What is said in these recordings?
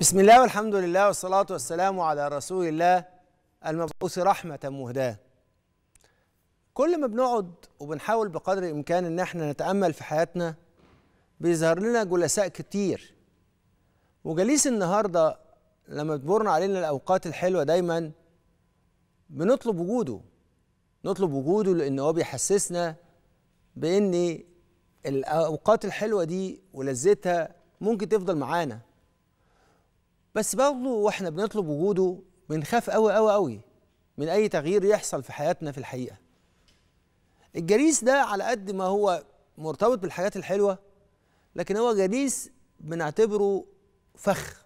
بسم الله والحمد لله والصلاة والسلام على رسول الله المبعوث رحمة مهداة كل ما بنقعد وبنحاول بقدر الإمكان إن احنا نتأمل في حياتنا بيظهر لنا جلساء كتير وجليس النهاردة لما بتمر علينا الأوقات الحلوة دايما بنطلب وجوده نطلب وجوده لأن هو بيحسسنا بإن الأوقات الحلوة دي ولذتها ممكن تفضل معانا بس برضه واحنا بنطلب وجوده بنخاف قوي قوي قوي من اي تغيير يحصل في حياتنا في الحقيقه الجليس ده على قد ما هو مرتبط بالحاجات الحلوه لكن هو جليس بنعتبره فخ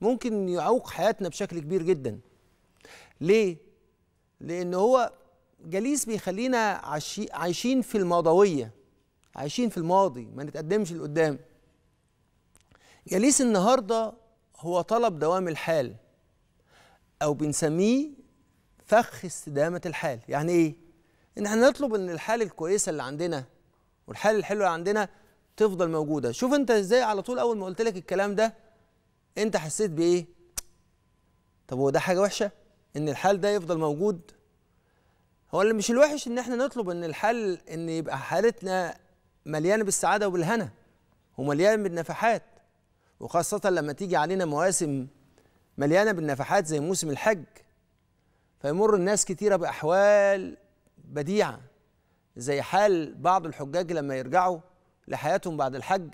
ممكن يعوق حياتنا بشكل كبير جدا ليه لان هو جليس بيخلينا عايشين في الماضويه عايشين في الماضي ما نتقدمش لقدام جليس النهارده هو طلب دوام الحال أو بنسميه فخ استدامة الحال يعني إيه؟ إن إحنا نطلب إن الحال الكويسة اللي عندنا والحال الحلوة اللي عندنا تفضل موجودة شوف أنت إزاي على طول أول ما قلت لك الكلام ده أنت حسيت بإيه؟ طب هو ده حاجة وحشة؟ إن الحال ده يفضل موجود؟ هو اللي مش الوحش إن إحنا نطلب إن الحال إن يبقى حالتنا مليانة بالسعادة وبالهنا ومليانة بالنفحات وخاصة لما تيجي علينا مواسم مليانة بالنفحات زي موسم الحج فيمر الناس كتيرة بأحوال بديعة زي حال بعض الحجاج لما يرجعوا لحياتهم بعد الحج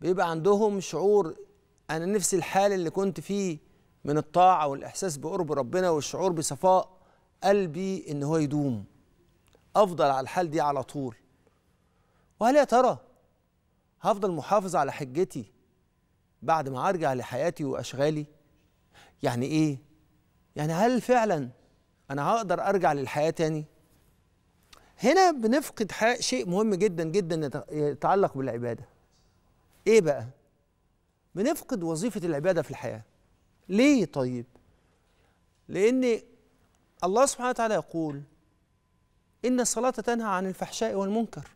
بيبقى عندهم شعور أنا نفسي الحال اللي كنت فيه من الطاعة والإحساس بقرب ربنا والشعور بصفاء قلبي إن هو يدوم أفضل على الحال دي على طول وهل يا ترى هفضل محافظ على حجتي بعد ما ارجع لحياتي واشغالي يعني ايه يعني هل فعلا انا هقدر ارجع للحياه تاني هنا بنفقد شيء مهم جدا جدا يتعلق بالعباده ايه بقى بنفقد وظيفه العباده في الحياه ليه طيب لان الله سبحانه وتعالى يقول ان الصلاه تنهى عن الفحشاء والمنكر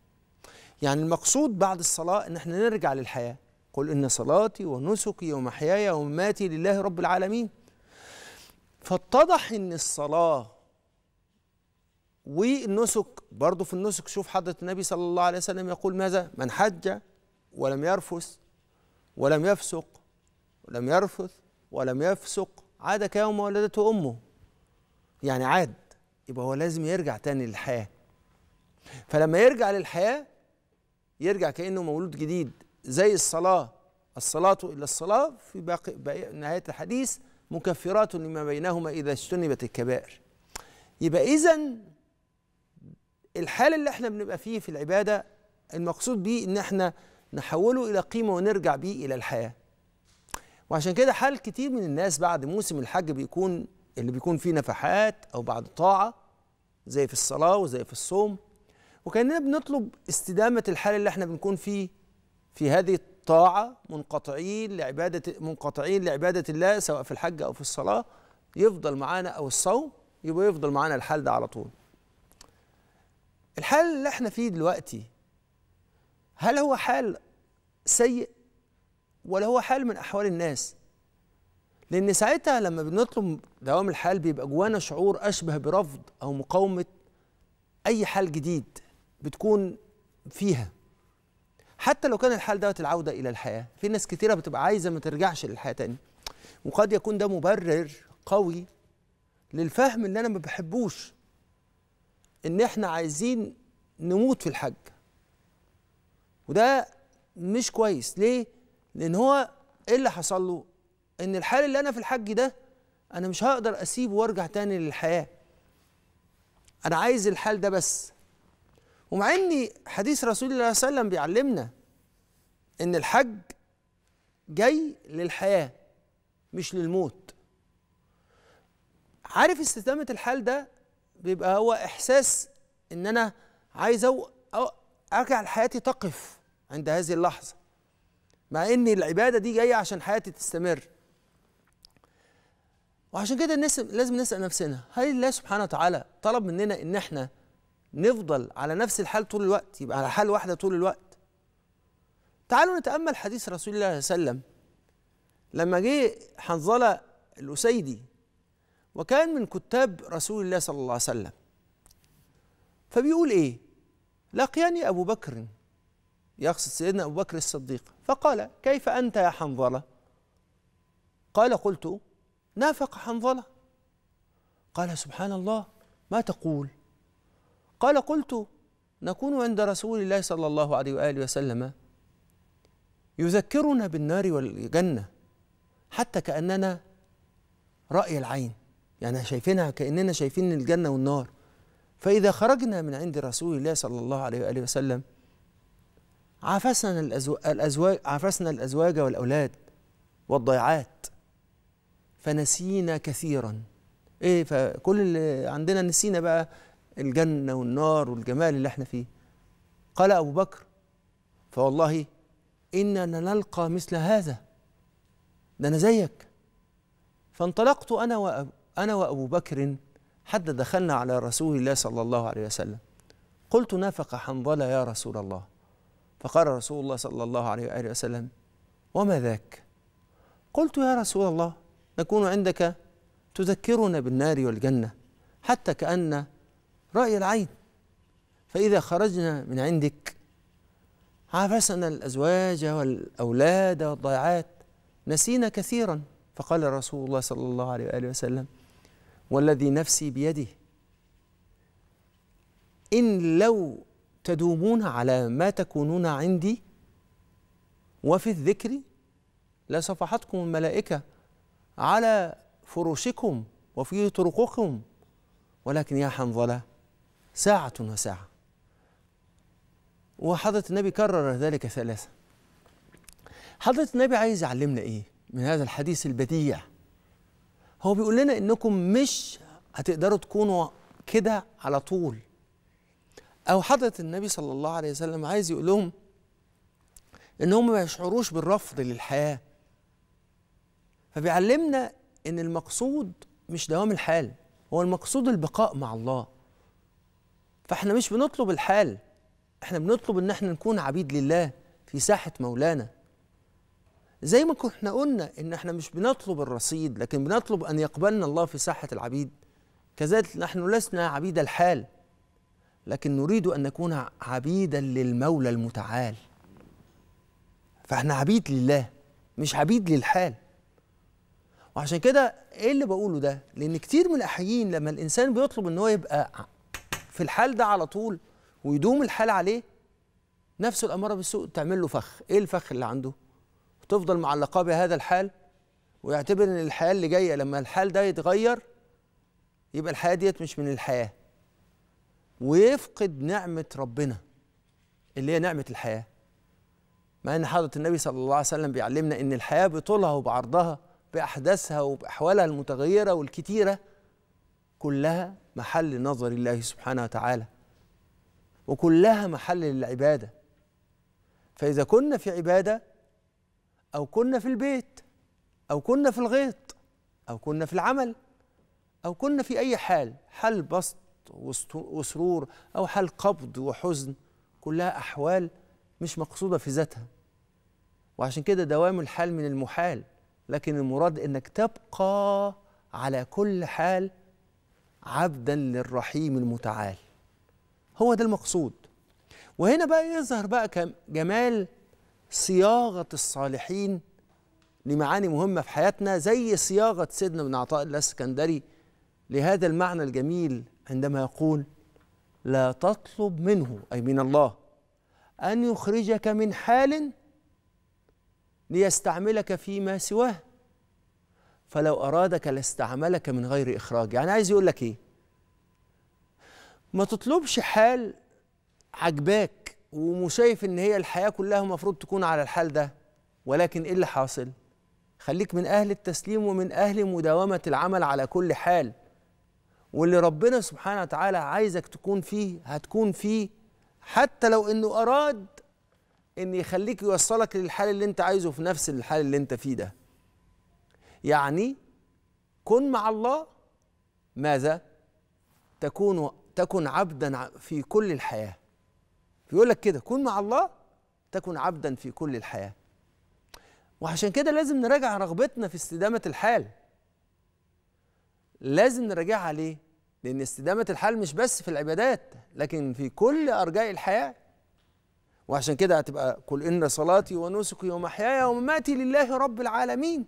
يعني المقصود بعد الصلاه ان احنا نرجع للحياه قل إن صلاتي ونسكي ومحياي ومماتي لله رب العالمين فاتضح إن الصلاة والنسك برضه في النسك شوف حضرة النبي صلى الله عليه وسلم يقول ماذا من حج ولم يرفث ولم يفسق ولم يرفث ولم يفسق عاد كيوم ولدته أمه يعني عاد يبقى هو لازم يرجع تاني للحياة فلما يرجع للحياة يرجع كأنه مولود جديد زي الصلاة الصلاة إلى الصلاة في باقي نهاية الحديث مكفرات لما بينهما إذا اجتنبت الكبائر يبقى إذا الحال اللي احنا بنبقى فيه في العبادة المقصود بيه إن احنا نحوله إلى قيمة ونرجع بيه إلى الحياة وعشان كده حال كتير من الناس بعد موسم الحج بيكون اللي بيكون فيه نفحات أو بعد طاعة زي في الصلاة وزي في الصوم وكأننا بنطلب استدامة الحال اللي احنا بنكون فيه في هذه الطاعة منقطعين لعبادة منقطعين لعبادة الله سواء في الحج أو في الصلاة يفضل معانا أو الصوم يبقى يفضل معانا الحال ده على طول الحال اللي احنا فيه دلوقتي هل هو حال سيء ولا هو حال من أحوال الناس لأن ساعتها لما بنطلب دوام الحال بيبقى جوانا شعور أشبه برفض أو مقاومة أي حال جديد بتكون فيها حتى لو كان الحال دوت العوده الى الحياه في ناس كتيره بتبقى عايزه ما ترجعش للحياه تاني وقد يكون ده مبرر قوي للفهم اللي انا ما بحبوش ان احنا عايزين نموت في الحج وده مش كويس ليه لان هو ايه اللي حصل له ان الحال اللي انا في الحج ده انا مش هقدر اسيبه وارجع تاني للحياه انا عايز الحال ده بس ومع ان حديث رسول الله صلى الله عليه وسلم بيعلمنا ان الحج جاي للحياه مش للموت عارف استدامه الحال ده بيبقى هو احساس ان انا عايز أو ارجع لحياتي تقف عند هذه اللحظه مع ان العباده دي جايه عشان حياتي تستمر وعشان كده الناس لازم نسال نفسنا هل الله سبحانه وتعالى طلب مننا ان احنا نفضل على نفس الحال طول الوقت يبقى على حال واحدة طول الوقت تعالوا نتأمل حديث رسول الله صلى الله عليه وسلم لما جه حنظلة الأسيدي وكان من كتاب رسول الله صلى الله عليه وسلم فبيقول إيه لقيني أبو بكر يقصد سيدنا أبو بكر الصديق فقال كيف أنت يا حنظلة قال قلت نافق حنظلة قال سبحان الله ما تقول قال قلت نكون عند رسول الله صلى الله عليه واله وسلم يذكرنا بالنار والجنه حتى كاننا راي العين يعني شايفينها كاننا شايفين الجنه والنار فاذا خرجنا من عند رسول الله صلى الله عليه واله وسلم عافسنا الازواج عافسنا الازواج والاولاد والضيعات فنسينا كثيرا ايه فكل اللي عندنا نسينا بقى الجنة والنار والجمال اللي احنا فيه قال أبو بكر فوالله إننا نلقى مثل هذا ده أنا زيك فانطلقت أنا وأبو, أنا وأبو بكر حتى دخلنا على رسول الله صلى الله عليه وسلم قلت نافق حنظلة يا رسول الله فقال رسول الله صلى الله عليه وآله وسلم وما ذاك قلت يا رسول الله نكون عندك تذكرنا بالنار والجنة حتى كأن رأي العين فإذا خرجنا من عندك عافسنا الأزواج والأولاد والضيعات نسينا كثيرا فقال رسول الله صلى الله عليه وآله وسلم والذي نفسي بيده إن لو تدومون على ما تكونون عندي وفي الذكر لصفحتكم الملائكة على فروشكم وفي طرقكم ولكن يا حنظله ساعة وساعة وحضرة النبي كرر ذلك ثلاثة حضرة النبي عايز يعلمنا إيه من هذا الحديث البديع هو بيقول لنا إنكم مش هتقدروا تكونوا كده على طول أو حضرة النبي صلى الله عليه وسلم عايز يقول لهم إنهم ما يشعروش بالرفض للحياة فبيعلمنا إن المقصود مش دوام الحال هو المقصود البقاء مع الله فاحنا مش بنطلب الحال احنا بنطلب ان احنا نكون عبيد لله في ساحه مولانا زي ما كنا قلنا ان احنا مش بنطلب الرصيد لكن بنطلب ان يقبلنا الله في ساحه العبيد كذلك نحن لسنا عبيد الحال لكن نريد ان نكون عبيدا للمولى المتعال فاحنا عبيد لله مش عبيد للحال وعشان كده ايه اللي بقوله ده لان كتير من الاحيين لما الانسان بيطلب ان هو يبقى في الحال ده على طول ويدوم الحال عليه نفسه الاماره بالسوء تعمل له فخ ايه الفخ اللي عنده تفضل معلقاه بهذا الحال ويعتبر ان الحياه اللي جايه لما الحال ده يتغير يبقى الحياه ديت مش من الحياه ويفقد نعمه ربنا اللي هي نعمه الحياه مع ان حضره النبي صلى الله عليه وسلم بيعلمنا ان الحياه بطولها وبعرضها باحداثها وباحوالها المتغيره والكتيره كلها محل نظر الله سبحانه وتعالى وكلها محل للعبادة فإذا كنا في عبادة أو كنا في البيت أو كنا في الغيط أو كنا في العمل أو كنا في أي حال حال بسط وسرور أو حال قبض وحزن كلها أحوال مش مقصودة في ذاتها وعشان كده دوام الحال من المحال لكن المراد انك تبقى على كل حال عبدا للرحيم المتعال هو ده المقصود وهنا بقى يظهر بقى جمال صياغة الصالحين لمعاني مهمة في حياتنا زي صياغة سيدنا بن عطاء الله الاسكندري لهذا المعنى الجميل عندما يقول لا تطلب منه أي من الله أن يخرجك من حال ليستعملك فيما سواه فلو أرادك لاستعملك من غير إخراج يعني عايز يقول لك إيه ما تطلبش حال عجباك وشايف إن هي الحياة كلها المفروض تكون على الحال ده ولكن إيه اللي حاصل خليك من أهل التسليم ومن أهل مداومة العمل على كل حال واللي ربنا سبحانه وتعالى عايزك تكون فيه هتكون فيه حتى لو إنه أراد إن يخليك يوصلك للحال اللي أنت عايزه في نفس الحال اللي أنت فيه ده يعني كن مع الله ماذا تكون تكن عبدا في كل الحياه بيقول لك كده كن مع الله تكن عبدا في كل الحياه وعشان كده لازم نراجع رغبتنا في استدامه الحال لازم نراجعها ليه لان استدامه الحال مش بس في العبادات لكن في كل ارجاء الحياه وعشان كده هتبقى قل ان صلاتي ونسكي ومحياي ومماتي لله رب العالمين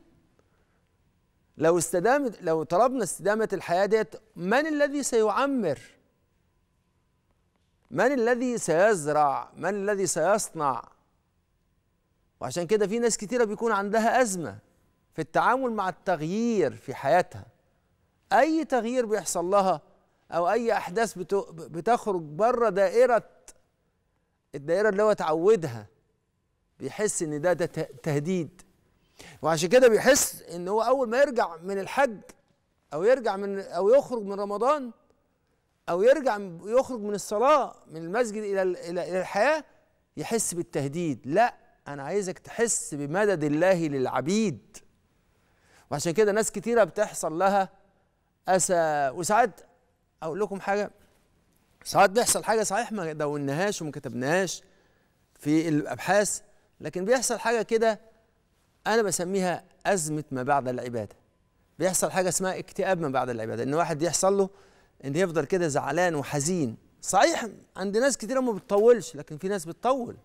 لو استدامت لو طلبنا استدامة الحياة ديت من الذي سيعمر؟ من الذي سيزرع؟ من الذي سيصنع؟ وعشان كده في ناس كتيرة بيكون عندها أزمة في التعامل مع التغيير في حياتها أي تغيير بيحصل لها أو أي أحداث بتخرج بره دائرة الدائرة اللي هو اتعودها بيحس إن ده, ده تهديد وعشان كده بيحس ان هو اول ما يرجع من الحج او يرجع من او يخرج من رمضان او يرجع يخرج من الصلاه من المسجد الى الى الحياه يحس بالتهديد لا انا عايزك تحس بمدد الله للعبيد وعشان كده ناس كتيره بتحصل لها اسى وساعات اقول لكم حاجه ساعات بيحصل حاجه صحيح ما دونهاش وما كتبناهاش في الابحاث لكن بيحصل حاجه كده انا بسميها ازمه ما بعد العباده بيحصل حاجه اسمها اكتئاب ما بعد العباده ان واحد يحصل له ان يفضل كده زعلان وحزين صحيح عند ناس كتير ما بتطولش لكن في ناس بتطول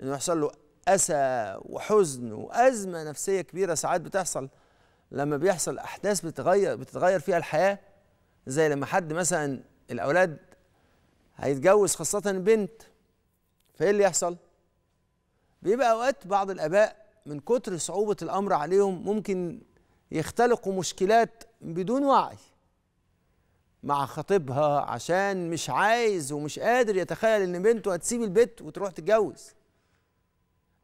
انه يحصل له اسى وحزن وازمه نفسيه كبيره ساعات بتحصل لما بيحصل احداث بتغير بتتغير فيها الحياه زي لما حد مثلا الاولاد هيتجوز خاصه بنت فايه اللي يحصل بيبقى اوقات بعض الاباء من كتر صعوبة الأمر عليهم ممكن يختلقوا مشكلات بدون وعي مع خطيبها عشان مش عايز ومش قادر يتخيل ان بنته هتسيب البيت وتروح تتجوز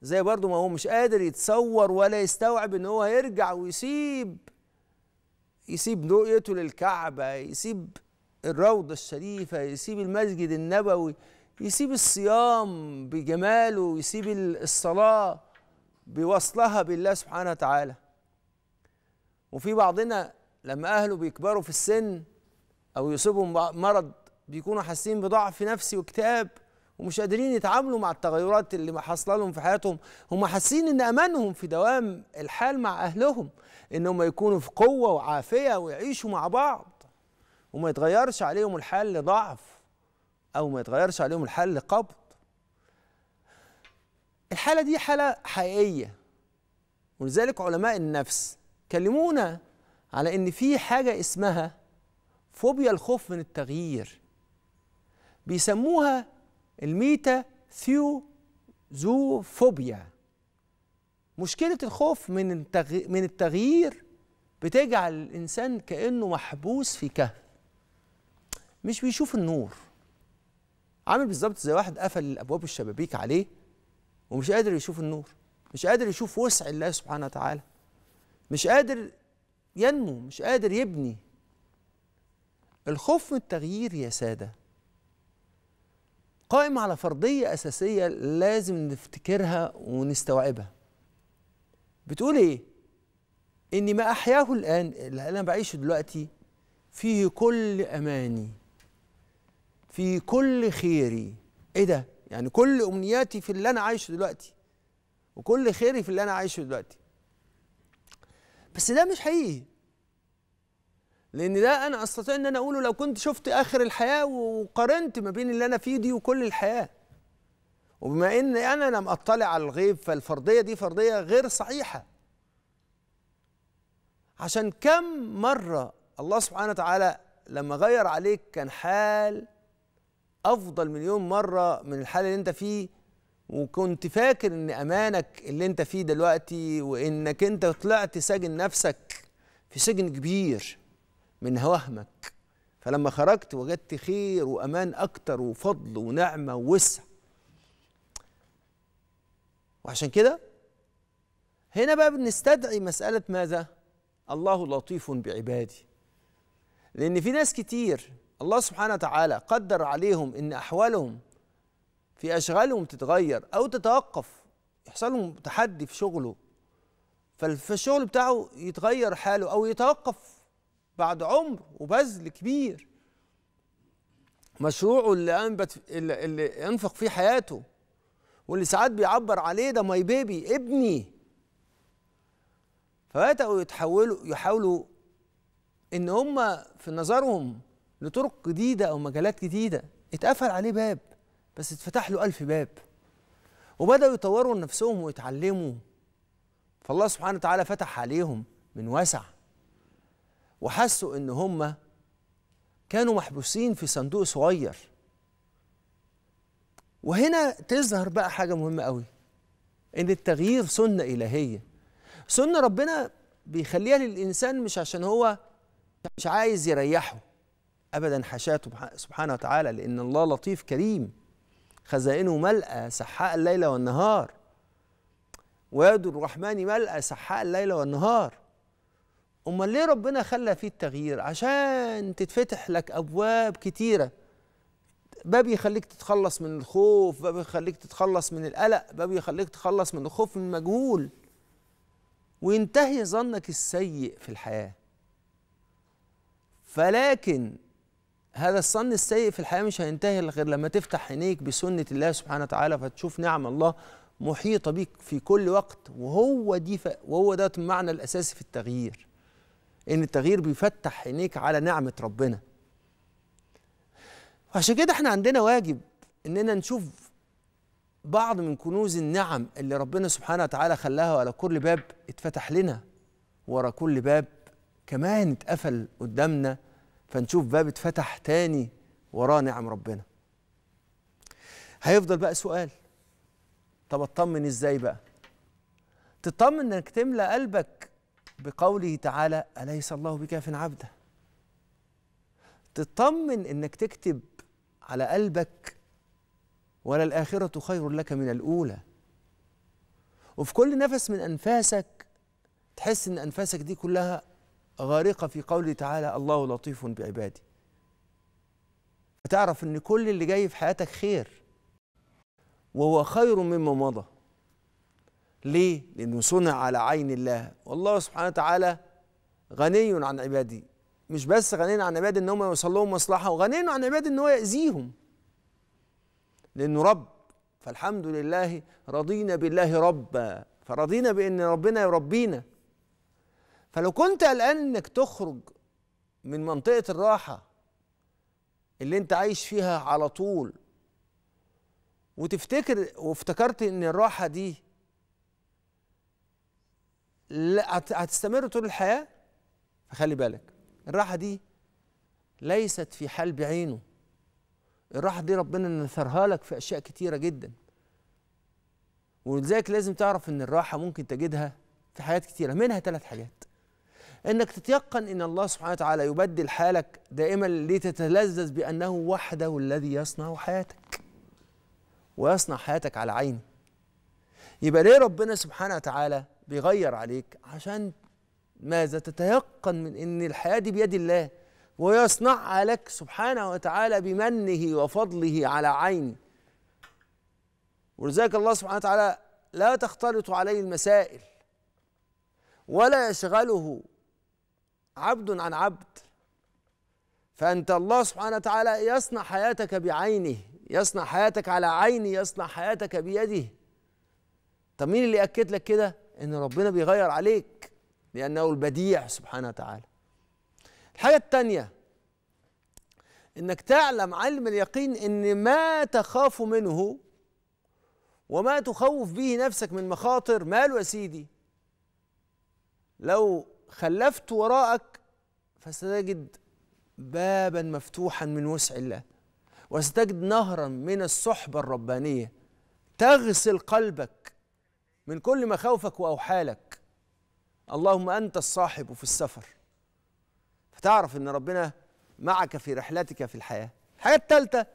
زي برضه ما هو مش قادر يتصور ولا يستوعب ان هو هيرجع ويسيب يسيب رؤيته للكعبة يسيب الروضة الشريفة يسيب المسجد النبوي يسيب الصيام بجماله يسيب الصلاة بوصلها بالله سبحانه وتعالى وفي بعضنا لما اهله بيكبروا في السن او يصيبهم مرض بيكونوا حاسين بضعف نفسي واكتئاب ومش قادرين يتعاملوا مع التغيرات اللي حاصله لهم في حياتهم هم حاسين ان امانهم في دوام الحال مع اهلهم ان هم يكونوا في قوه وعافيه ويعيشوا مع بعض وما يتغيرش عليهم الحال لضعف او ما يتغيرش عليهم الحال لقبض الحالة دي حالة حقيقية ولذلك علماء النفس كلمونا على ان في حاجة اسمها فوبيا الخوف من التغيير بيسموها الميتا ثيو زو فوبيا مشكلة الخوف من من التغيير بتجعل الإنسان كأنه محبوس في كهف مش بيشوف النور عامل بالظبط زي واحد قفل الأبواب الشبابيك عليه ومش قادر يشوف النور مش قادر يشوف وسع الله سبحانه وتعالى مش قادر ينمو مش قادر يبني الخوف من التغيير يا ساده قائم على فرضيه اساسيه لازم نفتكرها ونستوعبها بتقول ايه ان ما احياه الان اللي انا بعيشه دلوقتي فيه كل اماني في كل خيري ايه ده يعني كل امنياتي في اللي انا عايشه دلوقتي وكل خيري في اللي انا عايشه دلوقتي بس ده مش حقيقي لان ده انا استطيع ان انا اقوله لو كنت شفت اخر الحياه وقارنت ما بين اللي انا فيه دي وكل الحياه وبما ان انا لم اطلع على الغيب فالفرضيه دي فرضيه غير صحيحه عشان كم مره الله سبحانه وتعالى لما غير عليك كان حال افضل مليون مره من الحال اللي انت فيه وكنت فاكر ان امانك اللي انت فيه دلوقتي وانك انت طلعت سجن نفسك في سجن كبير من وهمك فلما خرجت وجدت خير وامان اكتر وفضل ونعمه ووسع وعشان كده هنا بقى بنستدعي مساله ماذا الله لطيف بعبادي لان في ناس كتير الله سبحانه وتعالى قدر عليهم ان احوالهم في اشغالهم تتغير او تتوقف يحصل لهم تحدي في شغله فالشغل بتاعه يتغير حاله او يتوقف بعد عمر وبذل كبير مشروعه اللي انبت اللي, انفق فيه حياته واللي ساعات بيعبر عليه ده ماي بيبي ابني فبداوا يتحولوا يحاولوا ان هم في نظرهم لطرق جديده او مجالات جديده اتقفل عليه باب بس اتفتح له ألف باب وبداوا يطوروا نفسهم ويتعلموا فالله سبحانه وتعالى فتح عليهم من وسع وحسوا ان هم كانوا محبوسين في صندوق صغير وهنا تظهر بقى حاجه مهمه قوي ان التغيير سنه الهيه سنه ربنا بيخليها للانسان مش عشان هو مش عايز يريحه أبدا حاشاه سبحانه وتعالى لأن الله لطيف كريم خزائنه ملأى سحاء الليل والنهار ويد الرحمن ملأى سحاء الليل والنهار أمال ليه ربنا خلى فيه التغيير عشان تتفتح لك أبواب كتيرة باب يخليك تتخلص من الخوف باب يخليك تتخلص من القلق باب يخليك تتخلص من الخوف من المجهول وينتهي ظنك السيء في الحياة فلكن هذا الصن السيء في الحياة مش هينتهي غير لما تفتح عينيك بسنة الله سبحانه وتعالى فتشوف نعم الله محيطة بيك في كل وقت وهو دي ف... وهو ده المعنى الأساسي في التغيير إن التغيير بيفتح عينيك على نعمة ربنا عشان كده احنا عندنا واجب إننا نشوف بعض من كنوز النعم اللي ربنا سبحانه وتعالى خلاها على كل باب اتفتح لنا ورا كل باب كمان اتقفل قدامنا فنشوف باب اتفتح تاني وراه نعم ربنا هيفضل بقى سؤال طب اطمن ازاي بقى تطمن انك تملى قلبك بقوله تعالى اليس الله بكاف عبده تطمن انك تكتب على قلبك ولا الاخره خير لك من الاولى وفي كل نفس من انفاسك تحس ان انفاسك دي كلها غارقة في قوله تعالى الله لطيف بعباده فتعرف ان كل اللي جاي في حياتك خير وهو خير مما مضى ليه؟ لأنه صنع على عين الله والله سبحانه وتعالى غني عن عباده مش بس غني عن عباده ان هم يوصل لهم مصلحة وغني عن عباده ان هو يأذيهم لأنه رب فالحمد لله رضينا بالله ربا فرضينا بأن ربنا يربينا فلو كنت قلقان انك تخرج من منطقه الراحه اللي انت عايش فيها على طول وتفتكر وافتكرت ان الراحه دي لا هتستمر طول الحياه فخلي بالك الراحه دي ليست في حال بعينه الراحه دي ربنا نثرها لك في اشياء كتيره جدا ولذلك لازم تعرف ان الراحه ممكن تجدها في حاجات كتيره منها ثلاث حاجات انك تتيقن ان الله سبحانه وتعالى يبدل حالك دائما لتتلذذ بانه وحده الذي يصنع حياتك ويصنع حياتك على عيني يبقى ليه ربنا سبحانه وتعالى بيغير عليك عشان ماذا تتيقن من ان الحياه دي بيد الله ويصنعها لك سبحانه وتعالى بمنه وفضله على عيني ولذلك الله سبحانه وتعالى لا تختلط عليه المسائل ولا يشغله عبد عن عبد فأنت الله سبحانه وتعالى يصنع حياتك بعينه يصنع حياتك على عيني يصنع حياتك بيده طب مين اللي أكد لك كده إن ربنا بيغير عليك لأنه البديع سبحانه وتعالى الحاجة الثانيه إنك تعلم علم اليقين إن ما تخاف منه وما تخوف به نفسك من مخاطر ماله يا سيدي لو خلفت وراءك فستجد بابا مفتوحا من وسع الله وستجد نهرا من الصحبة الربانية تغسل قلبك من كل مخاوفك وأوحالك اللهم أنت الصاحب في السفر فتعرف أن ربنا معك في رحلتك في الحياة الحاجة الثالثة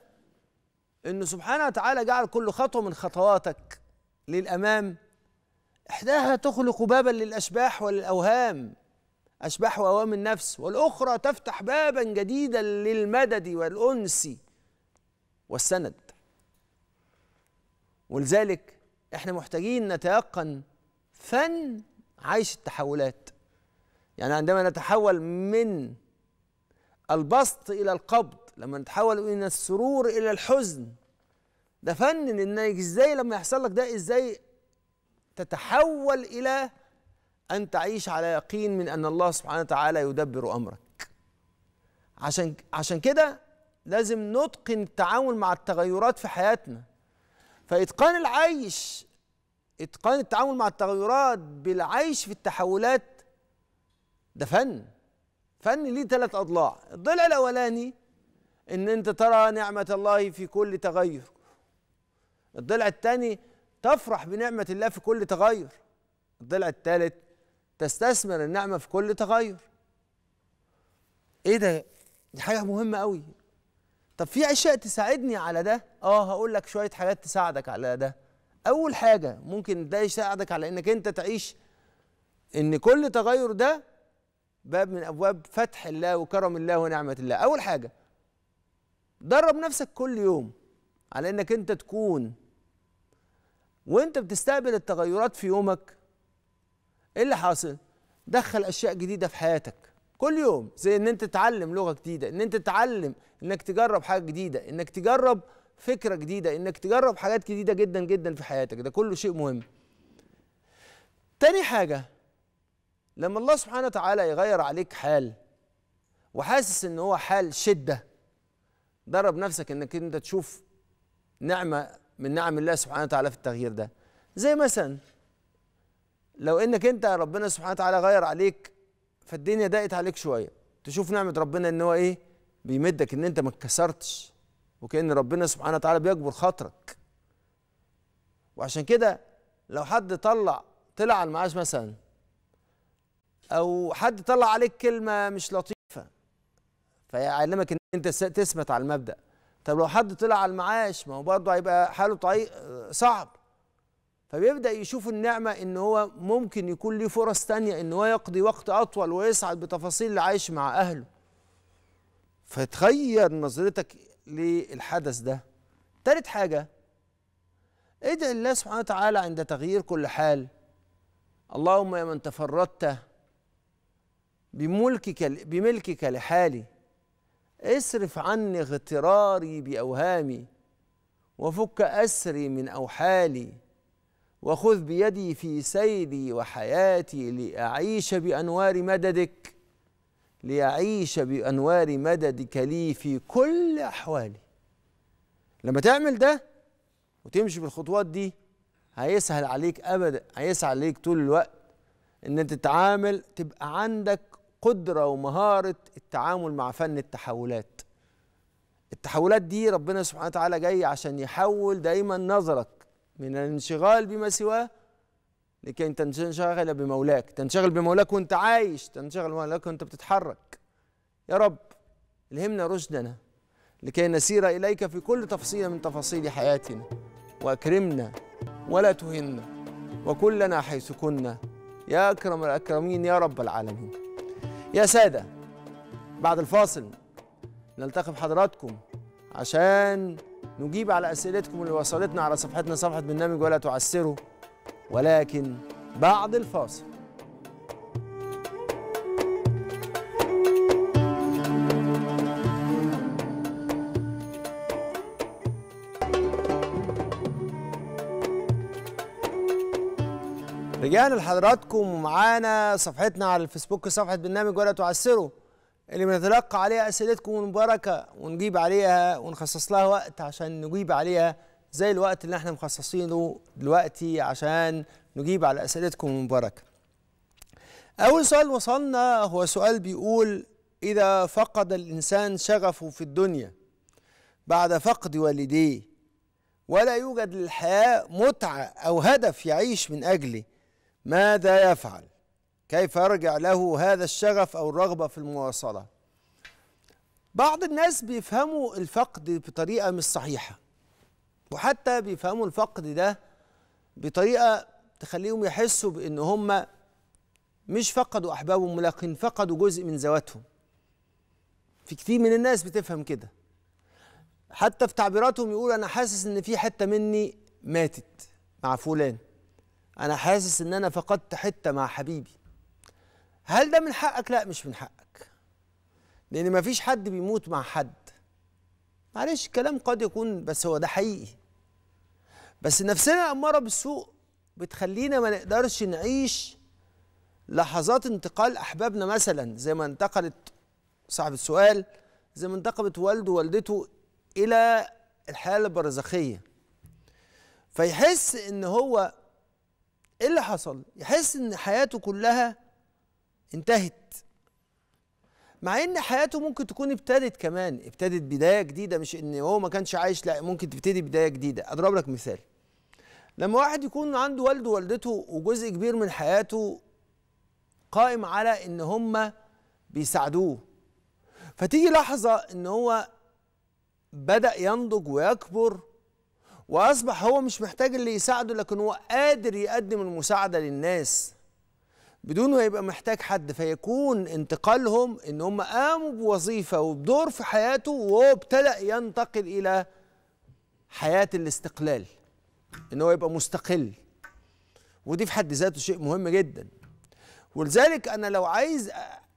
أنه سبحانه وتعالى جعل كل خطوة من خطواتك للأمام إحداها تخلق بابا للأشباح وللأوهام أشباح وأوام النفس والأخرى تفتح بابا جديدا للمدد والأنس والسند ولذلك احنا محتاجين نتيقن فن عيش التحولات يعني عندما نتحول من البسط إلى القبض لما نتحول من السرور إلى الحزن ده فن إنك إزاي لما يحصل لك ده إزاي تتحول إلى أن تعيش على يقين من أن الله سبحانه وتعالى يدبر أمرك عشان عشان كده لازم نتقن التعامل مع التغيرات في حياتنا فإتقان العيش إتقان التعامل مع التغيرات بالعيش في التحولات ده فن فن ليه ثلاث أضلاع الضلع الأولاني إن أنت ترى نعمة الله في كل تغير الضلع الثاني تفرح بنعمة الله في كل تغير الضلع الثالث تستثمر النعمة في كل تغير ايه ده دي حاجة مهمة قوي طب في اشياء تساعدني على ده اه هقول لك شوية حاجات تساعدك على ده اول حاجة ممكن ده يساعدك على انك انت تعيش ان كل تغير ده باب من ابواب فتح الله وكرم الله ونعمة الله اول حاجة درب نفسك كل يوم على انك انت تكون وانت بتستقبل التغيرات في يومك ايه اللي حاصل دخل اشياء جديده في حياتك كل يوم زي ان انت تتعلم لغه جديده ان انت تتعلم انك تجرب حاجه جديده انك تجرب فكره جديده انك تجرب حاجات جديده جدا جدا في حياتك ده كله شيء مهم تاني حاجه لما الله سبحانه وتعالى يغير عليك حال وحاسس ان هو حال شده درب نفسك انك انت تشوف نعمه من نعم الله سبحانه وتعالى في التغيير ده زي مثلا لو انك انت ربنا سبحانه وتعالى غير عليك فالدنيا ضاقت عليك شويه تشوف نعمه ربنا ان هو ايه بيمدك ان انت ما اتكسرتش وكان ربنا سبحانه وتعالى بيجبر خاطرك وعشان كده لو حد طلع طلع على المعاش مثلا او حد طلع عليك كلمه مش لطيفه فيعلمك ان انت تثبت على المبدا طب لو حد طلع على المعاش ما هو برضه هيبقى حاله صعب فبيبدا يشوف النعمه ان هو ممكن يكون ليه فرص تانية ان هو يقضي وقت اطول ويسعد بتفاصيل العيش مع اهله فتغير نظرتك للحدث ده تالت حاجه ادعي الله سبحانه وتعالى عند تغيير كل حال اللهم يا من تفردت بملكك بملكك لحالي اصرف عني اغتراري باوهامي وفك اسري من اوحالي وخذ بيدي في سيري وحياتي لأعيش بأنوار مددك لأعيش بأنوار مددك لي في كل أحوالي لما تعمل ده وتمشي بالخطوات دي هيسهل عليك أبدا هيسهل عليك طول الوقت إن تتعامل تبقى عندك قدرة ومهارة التعامل مع فن التحولات التحولات دي ربنا سبحانه وتعالى جاي عشان يحول دايما نظرك من الانشغال بما سواه لكي تنشغل بمولاك تنشغل بمولاك وانت عايش تنشغل بمولاك وانت بتتحرك يا رب الهمنا رشدنا لكي نسير إليك في كل تفصيل من تفاصيل حياتنا وأكرمنا ولا تهنا وكلنا حيث كنا يا أكرم الأكرمين يا رب العالمين يا سادة بعد الفاصل نلتقي بحضراتكم عشان نجيب على أسئلتكم اللي وصلتنا على صفحتنا صفحة برنامج ولا تعسره ولكن بعد الفاصل رجعنا لحضراتكم ومعانا صفحتنا على الفيسبوك صفحة برنامج ولا تعسره اللي بنتلقى عليها اسئلتكم المباركه ونجيب عليها ونخصص لها وقت عشان نجيب عليها زي الوقت اللي احنا مخصصينه دلوقتي عشان نجيب على اسئلتكم المباركه. اول سؤال وصلنا هو سؤال بيقول اذا فقد الانسان شغفه في الدنيا بعد فقد والديه ولا يوجد للحياه متعه او هدف يعيش من اجله ماذا يفعل؟ كيف يرجع له هذا الشغف أو الرغبة في المواصلة بعض الناس بيفهموا الفقد بطريقة مش صحيحة وحتى بيفهموا الفقد ده بطريقة تخليهم يحسوا بأن هم مش فقدوا أحبابهم لكن فقدوا جزء من ذواتهم في كتير من الناس بتفهم كده حتى في تعبيراتهم يقول أنا حاسس إن في حتة مني ماتت مع فلان أنا حاسس إن أنا فقدت حتة مع حبيبي هل ده من حقك لا مش من حقك لان مفيش حد بيموت مع حد معلش الكلام قد يكون بس هو ده حقيقي بس نفسنا اماره بالسوء بتخلينا ما نقدرش نعيش لحظات انتقال احبابنا مثلا زي ما انتقلت صاحب السؤال زي ما انتقلت والده ووالدته الى الحياه البرزخيه فيحس ان هو ايه اللي حصل يحس ان حياته كلها انتهت مع ان حياته ممكن تكون ابتدت كمان ابتدت بدايه جديده مش ان هو ما كانش عايش لا ممكن تبتدي بدايه جديده اضرب لك مثال لما واحد يكون عنده والده ووالدته وجزء كبير من حياته قائم على ان هم بيساعدوه فتيجي لحظه ان هو بدا ينضج ويكبر واصبح هو مش محتاج اللي يساعده لكن هو قادر يقدم المساعده للناس بدون ما يبقى محتاج حد فيكون انتقالهم ان هم قاموا بوظيفه وبدور في حياته وهو ابتدى ينتقل الى حياه الاستقلال ان هو يبقى مستقل ودي في حد ذاته شيء مهم جدا ولذلك انا لو عايز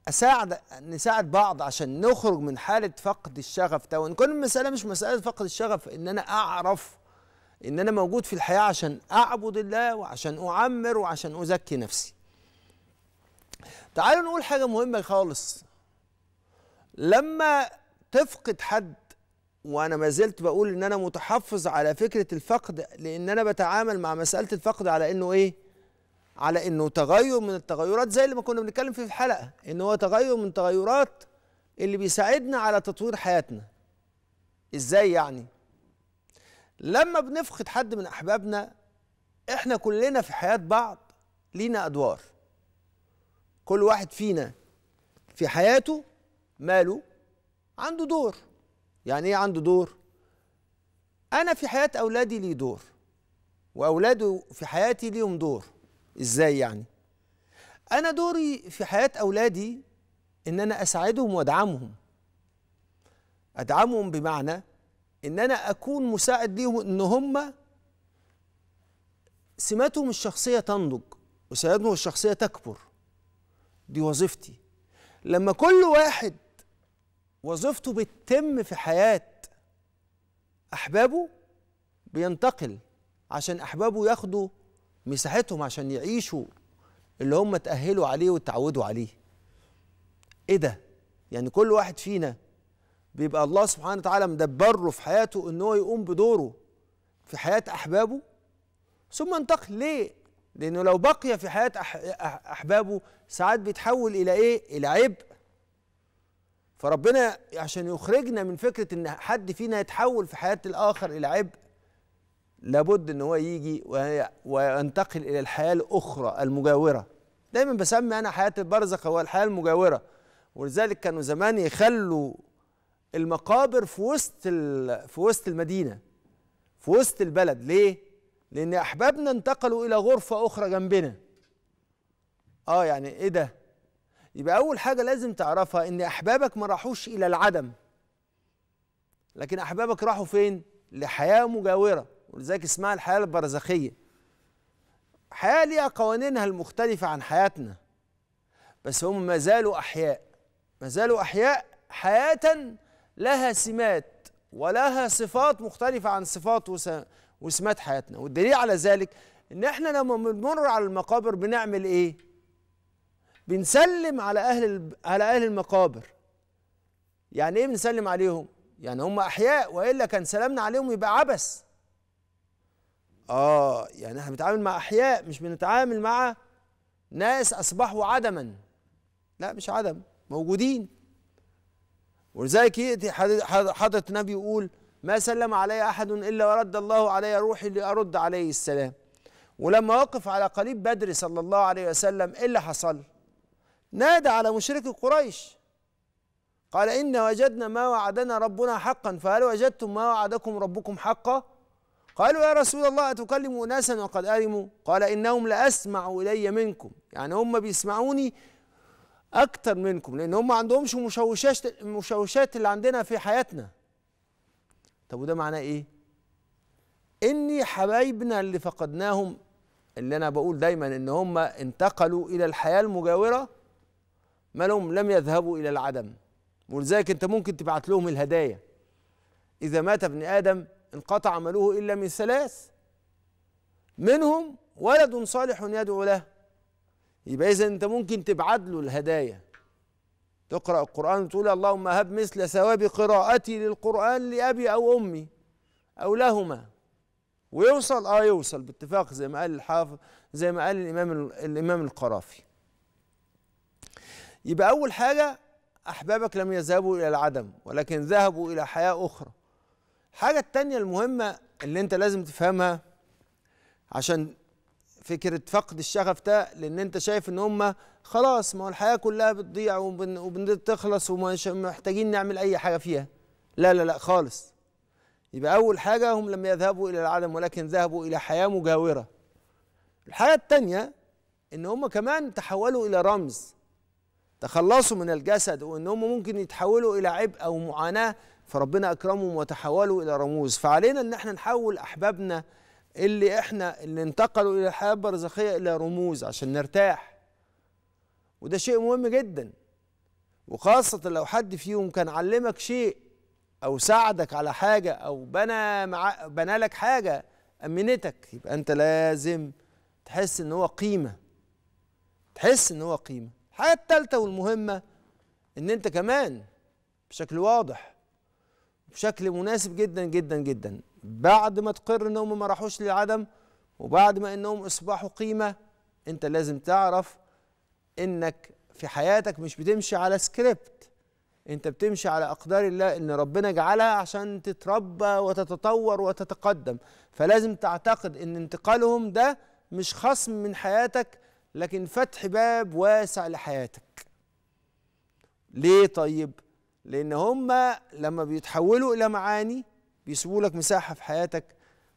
اساعد نساعد بعض عشان نخرج من حاله فقد الشغف ده وان كل المساله مش مساله فقد الشغف ان انا اعرف ان انا موجود في الحياه عشان اعبد الله وعشان اعمر وعشان ازكي نفسي تعالوا نقول حاجة مهمة خالص لما تفقد حد وانا ما زلت بقول ان انا متحفظ على فكره الفقد لان انا بتعامل مع مساله الفقد على انه ايه على انه تغير من التغيرات زي اللي ما كنا بنتكلم فيه في الحلقه ان هو تغير من التغيرات اللي بيساعدنا على تطوير حياتنا ازاي يعني لما بنفقد حد من احبابنا احنا كلنا في حياه بعض لينا ادوار كل واحد فينا في حياته ماله عنده دور يعني ايه عنده دور انا في حياه اولادي لي دور واولادي في حياتي ليهم دور ازاي يعني انا دوري في حياه اولادي ان انا اساعدهم وادعمهم ادعمهم بمعنى ان انا اكون مساعد ليهم ان هم سماتهم الشخصيه تنضج وسيادتهم الشخصيه تكبر دي وظيفتي لما كل واحد وظيفته بتتم في حياة أحبابه بينتقل عشان أحبابه ياخدوا مساحتهم عشان يعيشوا اللي هم تأهلوا عليه وتعودوا عليه إيه ده؟ يعني كل واحد فينا بيبقى الله سبحانه وتعالى مدبره في حياته إن هو يقوم بدوره في حياة أحبابه ثم انتقل ليه؟ لأنه لو بقي في حياة أحبابه ساعات بيتحول إلى إيه؟ إلى عبء فربنا عشان يخرجنا من فكرة إن حد فينا يتحول في حياة الآخر إلى عبء لابد إن هو يجي وينتقل إلى الحياة الأخرى المجاورة دايما بسمي أنا حياة البرزخ هو الحياة المجاورة ولذلك كانوا زمان يخلوا المقابر في وسط في وسط المدينة في وسط البلد ليه؟ لأن أحبابنا انتقلوا إلى غرفة أخرى جنبنا آه يعني إيه ده؟ يبقى أول حاجة لازم تعرفها إن أحبابك ما راحوش إلى العدم لكن أحبابك راحوا فين؟ لحياة مجاورة ولذلك اسمها الحياة البرزخية حياة ليها قوانينها المختلفة عن حياتنا بس هم ما زالوا أحياء ما زالوا أحياء حياة لها سمات ولها صفات مختلفة عن صفات وسمات حياتنا والدليل على ذلك ان احنا لما بنمر على المقابر بنعمل ايه بنسلم على اهل على اهل المقابر يعني ايه بنسلم عليهم يعني هم احياء والا كان سلامنا عليهم يبقى عبث اه يعني احنا بنتعامل مع احياء مش بنتعامل مع ناس اصبحوا عدما لا مش عدم موجودين ولذلك حضرة النبي يقول ما سلم علي أحد إلا ورد الله علي روحي لأرد عليه السلام ولما وقف على قليب بدر صلى الله عليه وسلم إيه اللي حصل نادى على مشرك قريش قال إن وجدنا ما وعدنا ربنا حقا فهل وجدتم ما وعدكم ربكم حقا قالوا يا رسول الله أتكلم أناسا وقد ألموا قال إنهم لأسمع إلي منكم يعني هم بيسمعوني أكتر منكم لأن هم ما عندهمش مشوشات المشوشات اللي عندنا في حياتنا طب وده معناه ايه اني حبايبنا اللي فقدناهم اللي انا بقول دايما ان هم انتقلوا الى الحياه المجاوره ما لهم لم يذهبوا الى العدم ولذلك انت ممكن تبعت لهم الهدايا اذا مات ابن ادم انقطع عمله الا من ثلاث منهم ولد صالح يدعو له يبقى اذا انت ممكن تبعت له الهدايا تقرأ القرآن وتقول اللهم هب مثل ثواب قراءتي للقرآن لأبي أو أمي أو لهما ويوصل اه يوصل باتفاق زي ما قال الحافظ زي ما قال الامام الامام القرافي يبقى اول حاجه احبابك لم يذهبوا الى العدم ولكن ذهبوا الى حياه اخرى الحاجه الثانيه المهمه اللي انت لازم تفهمها عشان فكره فقد الشغف ده لان انت شايف ان هم خلاص ما هو الحياه كلها بتضيع وبتخلص ومش محتاجين نعمل اي حاجه فيها لا لا لا خالص يبقى اول حاجه هم لم يذهبوا الى العدم ولكن ذهبوا الى حياه مجاوره الحاجه الثانيه ان هم كمان تحولوا الى رمز تخلصوا من الجسد وان هم ممكن يتحولوا الى عبء او معاناه فربنا اكرمهم وتحولوا الى رموز فعلينا ان احنا نحول احبابنا اللي احنا اللي انتقلوا الى الحياه البرزخيه الى رموز عشان نرتاح وده شيء مهم جدا وخاصة لو حد فيهم كان علمك شيء أو ساعدك على حاجة أو بنى مع بنى لك حاجة أمنتك يبقى أنت لازم تحس إن هو قيمة تحس إن هو قيمة الحاجة التالتة والمهمة إن أنت كمان بشكل واضح بشكل مناسب جدا جدا جدا بعد ما تقر انهم ما راحوش للعدم وبعد ما انهم اصبحوا قيمه انت لازم تعرف انك في حياتك مش بتمشي على سكريبت انت بتمشي على اقدار الله ان ربنا جعلها عشان تتربى وتتطور وتتقدم فلازم تعتقد ان انتقالهم ده مش خصم من حياتك لكن فتح باب واسع لحياتك ليه طيب لان هم لما بيتحولوا الى معاني بيسيبوا لك مساحه في حياتك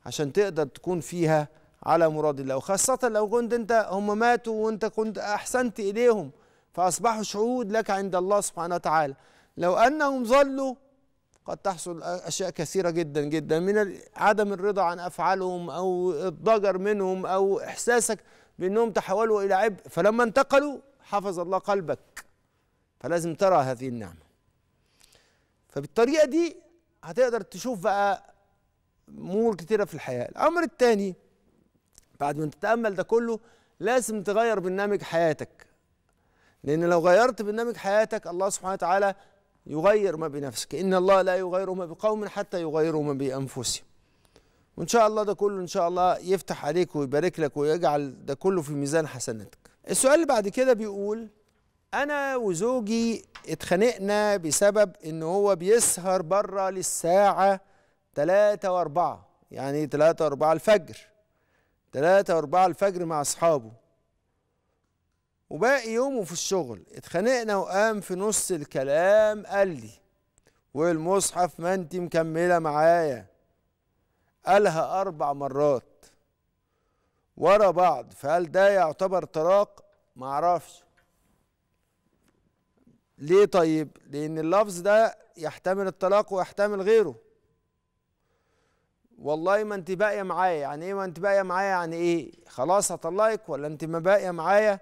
عشان تقدر تكون فيها على مراد الله وخاصة لو كنت انت هم ماتوا وانت كنت احسنت اليهم فاصبحوا شهود لك عند الله سبحانه وتعالى لو انهم ظلوا قد تحصل اشياء كثيره جدا جدا من عدم الرضا عن افعالهم او الضجر منهم او احساسك بانهم تحولوا الى عبء فلما انتقلوا حفظ الله قلبك فلازم ترى هذه النعمه فبالطريقه دي هتقدر تشوف بقى امور كتيره في الحياه الامر الثاني بعد ما تتامل ده كله لازم تغير برنامج حياتك لان لو غيرت برنامج حياتك الله سبحانه وتعالى يغير ما بنفسك ان الله لا يغير ما بقوم حتى يغيروا ما بانفسهم وان شاء الله ده كله ان شاء الله يفتح عليك ويبارك لك ويجعل ده كله في ميزان حسناتك السؤال اللي بعد كده بيقول انا وزوجي اتخانقنا بسبب ان هو بيسهر بره للساعه 3 و4 يعني 3 و4 الفجر 3 و4 الفجر مع اصحابه وباقي يومه في الشغل اتخانقنا وقام في نص الكلام قال لي والمصحف ما انت مكمله معايا قالها اربع مرات ورا بعض فهل ده يعتبر طلاق معرفش ليه طيب لان اللفظ ده يحتمل الطلاق ويحتمل غيره والله ما انت باقيه معايا يعني ايه ما انت باقيه معايا يعني ايه خلاص هطلقك ولا انت ما باقيه معايا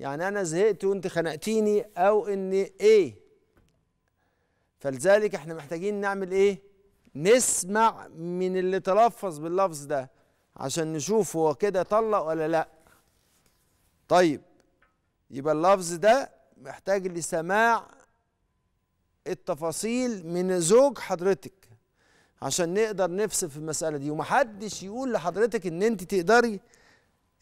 يعني انا زهقت وانت خنقتيني او ان ايه فلذلك احنا محتاجين نعمل ايه نسمع من اللي تلفظ باللفظ ده عشان نشوف هو كده طلق ولا لا طيب يبقى اللفظ ده محتاج لسماع التفاصيل من زوج حضرتك عشان نقدر نفصل في المساله دي ومحدش يقول لحضرتك ان انت تقدري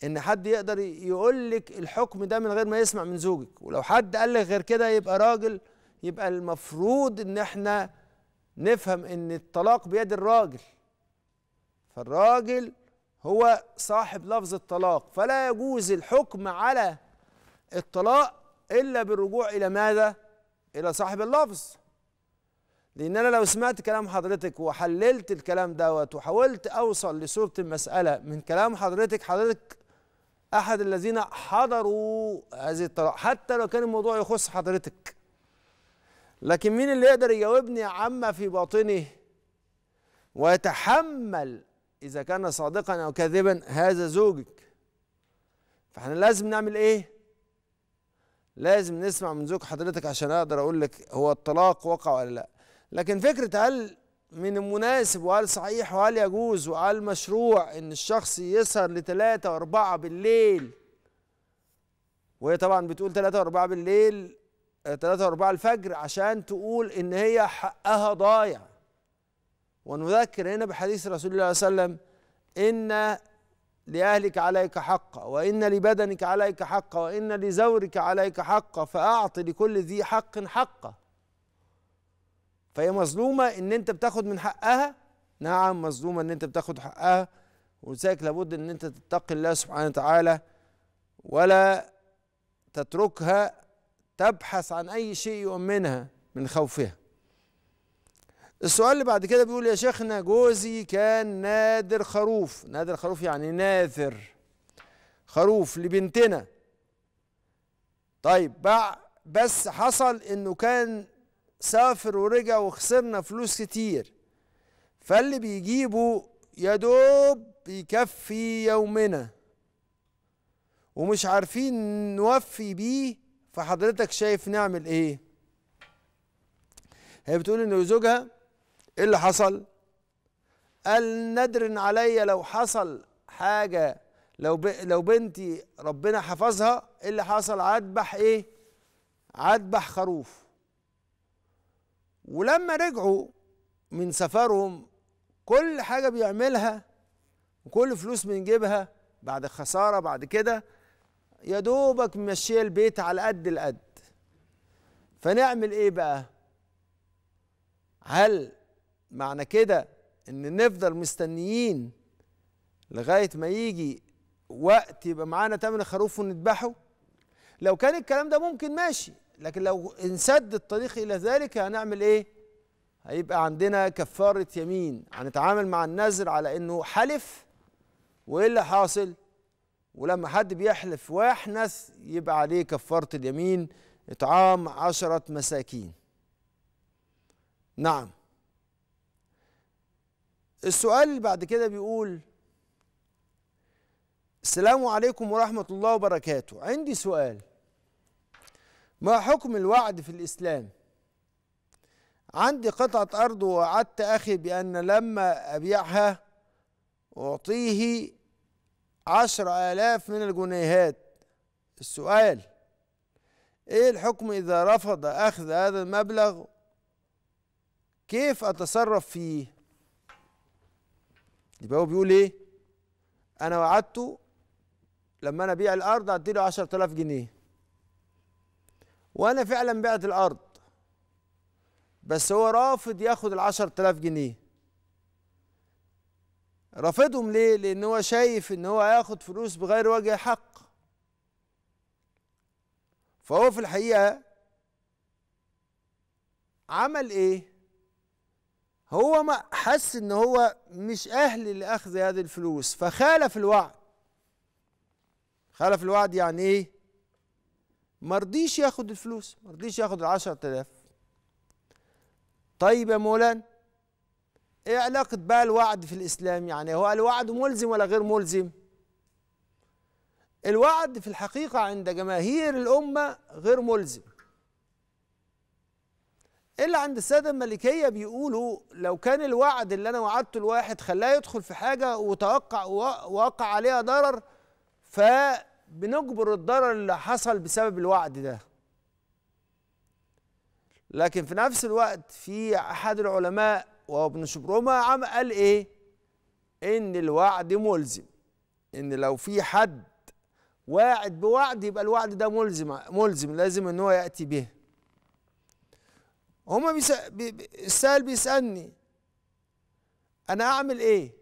ان حد يقدر يقول لك الحكم ده من غير ما يسمع من زوجك ولو حد قال لك غير كده يبقى راجل يبقى المفروض ان احنا نفهم ان الطلاق بيد الراجل فالراجل هو صاحب لفظ الطلاق فلا يجوز الحكم على الطلاق إلا بالرجوع إلى ماذا؟ إلى صاحب اللفظ لأن أنا لو سمعت كلام حضرتك وحللت الكلام دوت وحاولت أوصل لصورة المسألة من كلام حضرتك حضرتك أحد الذين حضروا هذه الطلاق حتى لو كان الموضوع يخص حضرتك لكن مين اللي يقدر يجاوبني عما في باطنه ويتحمل إذا كان صادقا أو كاذبا هذا زوجك فاحنا لازم نعمل إيه؟ لازم نسمع من زوج حضرتك عشان اقدر اقول لك هو الطلاق وقع ولا لا لكن فكره هل من المناسب وهل صحيح وهل يجوز وهل مشروع ان الشخص يسهر لثلاثة واربعة بالليل وهي طبعا بتقول ثلاثة واربعة بالليل ثلاثة واربعة الفجر عشان تقول ان هي حقها ضايع ونذكر هنا بحديث رسول الله صلى الله عليه وسلم ان لأهلك عليك حقا وإن لبدنك عليك حقا وإن لزورك عليك حقا فأعط لكل ذي حق حقه فهي مظلومة إن أنت بتاخد من حقها نعم مظلومة إن أنت بتاخد حقها ولذلك لابد إن أنت تتقي الله سبحانه وتعالى ولا تتركها تبحث عن أي شيء يؤمنها من خوفها السؤال اللي بعد كده بيقول يا شيخنا جوزي كان نادر خروف نادر خروف يعني ناثر خروف لبنتنا طيب بع بس حصل انه كان سافر ورجع وخسرنا فلوس كتير فاللي بيجيبه يا دوب بيكفي يومنا ومش عارفين نوفي بيه فحضرتك شايف نعمل ايه هي بتقول ان زوجها ايه اللي حصل قال ندر عليا لو حصل حاجه لو ب... لو بنتي ربنا حفظها ايه اللي حصل عذبح ايه عذبح خروف ولما رجعوا من سفرهم كل حاجه بيعملها وكل فلوس بنجيبها بعد خساره بعد كده يا دوبك ممشيه البيت على قد القد فنعمل ايه بقى هل معنى كده ان نفضل مستنيين لغايه ما يجي وقت يبقى معانا تمن خروف ونذبحه لو كان الكلام ده ممكن ماشي لكن لو انسد الطريق الى ذلك هنعمل ايه هيبقى عندنا كفاره يمين هنتعامل مع النذر على انه حلف وايه اللي حاصل ولما حد بيحلف ويحنث يبقى عليه كفاره اليمين اطعام عشره مساكين نعم السؤال اللي بعد كده بيقول السلام عليكم ورحمة الله وبركاته عندي سؤال ما حكم الوعد في الإسلام عندي قطعة أرض ووعدت أخي بأن لما أبيعها أعطيه عشر آلاف من الجنيهات السؤال إيه الحكم إذا رفض أخذ هذا المبلغ كيف أتصرف فيه يبقى هو بيقول ايه انا وعدته لما انا ابيع الارض له 10000 جنيه وانا فعلا بعت الارض بس هو رافض ياخد ال 10000 جنيه رافضهم ليه لان هو شايف ان هو هياخد فلوس بغير وجه حق فهو في الحقيقه عمل ايه هو ما حس ان هو مش اهل لاخذ هذه الفلوس فخالف الوعد خالف الوعد يعني ايه ما رضيش ياخد الفلوس ما رضيش ياخد العشرة آلاف طيب يا مولانا ايه علاقة بقى الوعد في الاسلام يعني هو الوعد ملزم ولا غير ملزم الوعد في الحقيقة عند جماهير الأمة غير ملزم الا عند الساده الملكيه بيقولوا لو كان الوعد اللي انا وعدته الواحد خلاه يدخل في حاجه وتوقع وقع عليها ضرر فبنجبر الضرر اللي حصل بسبب الوعد ده لكن في نفس الوقت في احد العلماء وهو ابن شبرمه عم قال ايه ان الوعد ملزم ان لو في حد واعد بوعد يبقى الوعد ده ملزم ملزم لازم ان هو ياتي به هما بي السائل بيسألني أنا أعمل إيه؟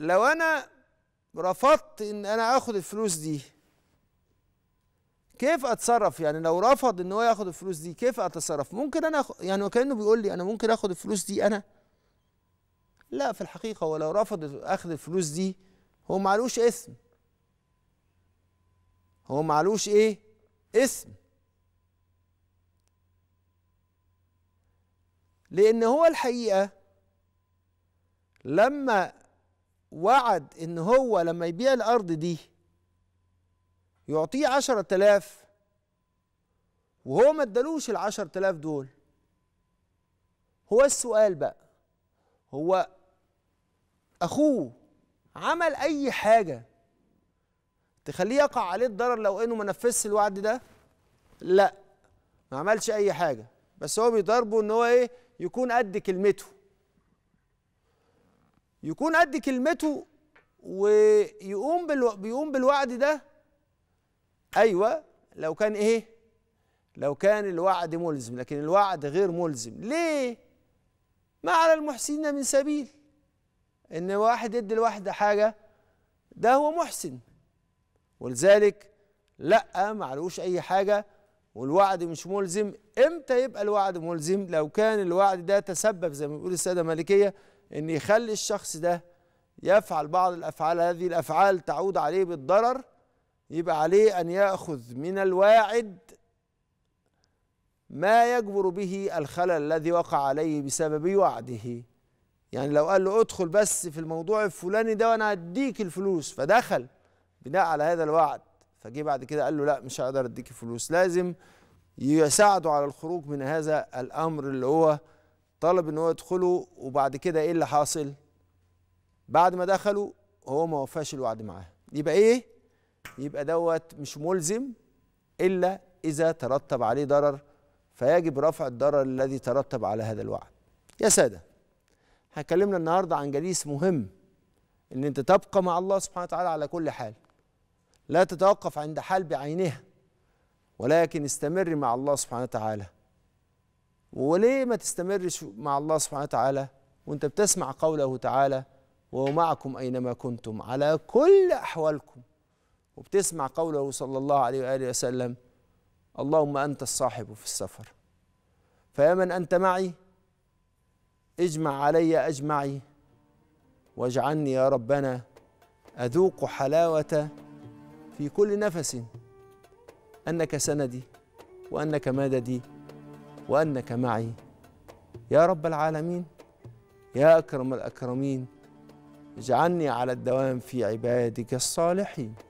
لو أنا رفضت إن أنا آخد الفلوس دي كيف أتصرف؟ يعني لو رفض إن هو ياخد الفلوس دي كيف أتصرف؟ ممكن أنا أخ... يعني وكأنه بيقول لي أنا ممكن آخد الفلوس دي أنا؟ لا في الحقيقة هو لو رفض أخذ الفلوس دي هو معلوش إثم هو معلوش إيه؟ إثم لأن هو الحقيقة لما وعد إن هو لما يبيع الأرض دي يعطيه عشرة تلاف وهو ما ادالوش العشرة تلاف دول هو السؤال بقى هو أخوه عمل أي حاجة تخليه يقع عليه الضرر لو إنه ما نفذش الوعد ده؟ لأ ما عملش أي حاجة بس هو بيضربه إن هو إيه؟ يكون قد كلمته يكون قد كلمته ويقوم بالو... بيقوم بالوعد ده ايوه لو كان ايه لو كان الوعد ملزم لكن الوعد غير ملزم ليه ما على المحسنين من سبيل ان واحد يدي لواحده حاجه ده هو محسن ولذلك لا ما عليهوش اي حاجه والوعد مش ملزم امتى يبقى الوعد ملزم لو كان الوعد ده تسبب زي ما بيقول الساده مالكيه ان يخلي الشخص ده يفعل بعض الافعال هذه الافعال تعود عليه بالضرر يبقى عليه ان ياخذ من الواعد ما يجبر به الخلل الذي وقع عليه بسبب وعده يعني لو قال له ادخل بس في الموضوع الفلاني ده وانا هديك الفلوس فدخل بناء على هذا الوعد فجه بعد كده قال له لا مش هقدر اديك فلوس لازم يساعده على الخروج من هذا الامر اللي هو طلب ان هو يدخله وبعد كده ايه اللي حاصل بعد ما دخلوا هو ما وفاش الوعد معاه يبقى ايه يبقى دوت مش ملزم الا اذا ترتب عليه ضرر فيجب رفع الضرر الذي ترتب على هذا الوعد يا ساده هكلمنا النهارده عن جليس مهم ان انت تبقى مع الله سبحانه وتعالى على كل حال لا تتوقف عند حال بعينها ولكن استمر مع الله سبحانه وتعالى وليه ما تستمرش مع الله سبحانه وتعالى وانت بتسمع قوله تعالى وهو معكم أينما كنتم على كل أحوالكم وبتسمع قوله صلى الله عليه وآله وسلم اللهم أنت الصاحب في السفر فيا من أنت معي اجمع علي أجمعي واجعلني يا ربنا أذوق حلاوة في كل نفس انك سندي وانك مددي وانك معي يا رب العالمين يا اكرم الاكرمين اجعلني على الدوام في عبادك الصالحين